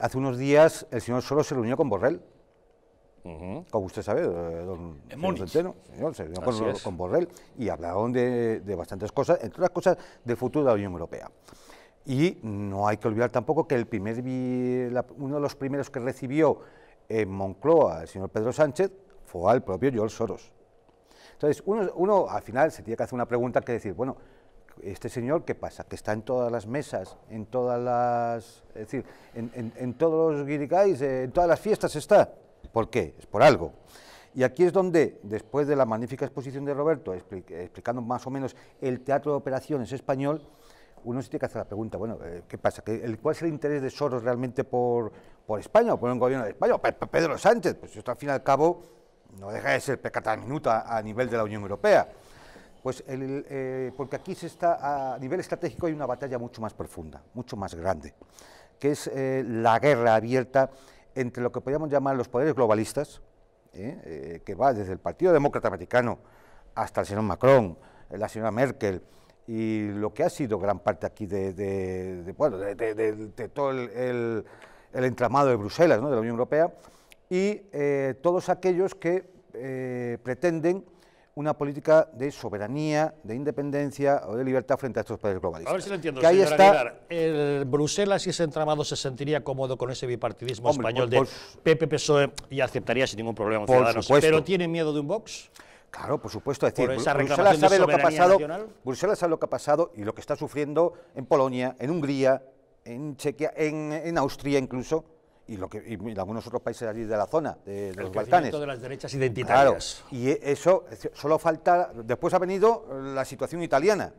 Hace unos días el señor Soros se reunió con Borrell, como usted sabe, eh, don señor, se reunió con, Borrell y hablaron de, bastantes cosas, entre otras cosas, del futuro de la Unión Europea. Y no hay que olvidar tampoco que el primer, uno de los primeros que recibió en Moncloa el señor Pedro Sánchez fue al propio George Soros. Entonces, uno al final se tiene que hacer una pregunta que decir, bueno, este señor, ¿qué pasa? Que está en todas las mesas, en todas las... Es decir, en, todos los guirigáis, eh, en todas las fiestas está. ¿Por qué? Es por algo. Y aquí es donde, después de la magnífica exposición de Roberto, explicando más o menos el teatro de operaciones español, uno se tiene que hacer la pregunta, bueno, eh, ¿qué pasa? ¿Cuál es el interés de Soros realmente por, España o por un gobierno de España Pedro Sánchez? Pues esto al fin y al cabo no deja de ser pecata minuta a nivel de la Unión Europea. Pues el, eh, porque aquí se está, a nivel estratégico hay una batalla mucho más profunda, mucho más grande, que es eh, la guerra abierta entre lo que podríamos llamar los poderes globalistas, ¿eh? que va desde el Partido Demócrata Americano hasta el señor Macron, la señora Merkel, y lo que ha sido gran parte aquí de, todo el, entramado de Bruselas, de la Unión Europea, y todos aquellos que pretenden una política de soberanía, de independencia o de libertad frente a estos países globalistas. A ver si lo entiendo, que ahí está... el Bruselas y ese entramado se sentiría cómodo con ese bipartidismo español de pp e, y aceptaría sin ningún problema pero ¿tiene miedo de un Vox? Claro, por supuesto, es decir, Bruselas sabe lo que ha pasado, Bruselas sabe lo que ha pasado y lo que está sufriendo en Polonia, en Hungría, en Chequia, en Austria incluso, y, lo que, algunos otros países allí de la zona, de, los Balcanes. de las derechas identitarias. Claro, y eso, solo falta, después ha venido la situación italiana,